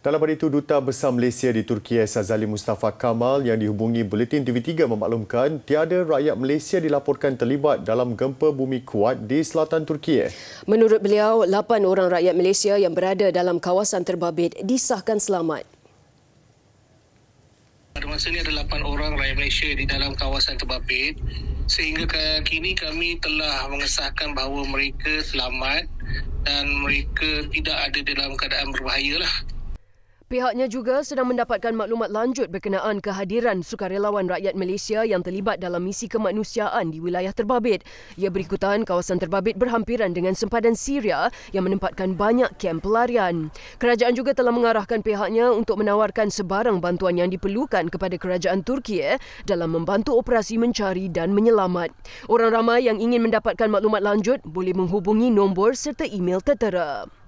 Dalam hari itu, Duta Besar Malaysia di Turki S. Azali Mustafa Kamal yang dihubungi Buletin TV3 memaklumkan tiada rakyat Malaysia dilaporkan terlibat dalam gempa bumi kuat di selatan Turki. Menurut beliau, 8 orang rakyat Malaysia yang berada dalam kawasan terbabit disahkan selamat. Pada masa ini ada 8 orang rakyat Malaysia di dalam kawasan terbabit sehingga kini kami telah mengesahkan bahawa mereka selamat dan mereka tidak ada dalam keadaan berbahaya. Lah. Pihaknya juga sedang mendapatkan maklumat lanjut berkenaan kehadiran sukarelawan rakyat Malaysia yang terlibat dalam misi kemanusiaan di wilayah terbabit. Ia berikutan kawasan terbabit berhampiran dengan sempadan Syria yang menempatkan banyak kem pelarian. Kerajaan juga telah mengarahkan pihaknya untuk menawarkan sebarang bantuan yang diperlukan kepada kerajaan Turki eh, dalam membantu operasi mencari dan menyelamat. Orang ramai yang ingin mendapatkan maklumat lanjut boleh menghubungi nombor serta email tertera.